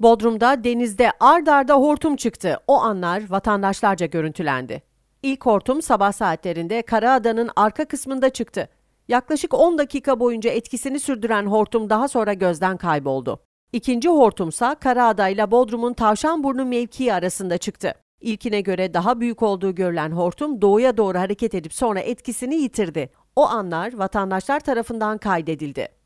Bodrum'da denizde Ardarda hortum çıktı. O anlar vatandaşlarca görüntülendi. İlk hortum sabah saatlerinde Karaada'nın arka kısmında çıktı. Yaklaşık 10 dakika boyunca etkisini sürdüren hortum daha sonra gözden kayboldu. İkinci hortumsa Karaada ile Bodrum'un Tavşanburnu mevkii arasında çıktı. İlkine göre daha büyük olduğu görülen hortum doğuya doğru hareket edip sonra etkisini yitirdi. O anlar vatandaşlar tarafından kaydedildi.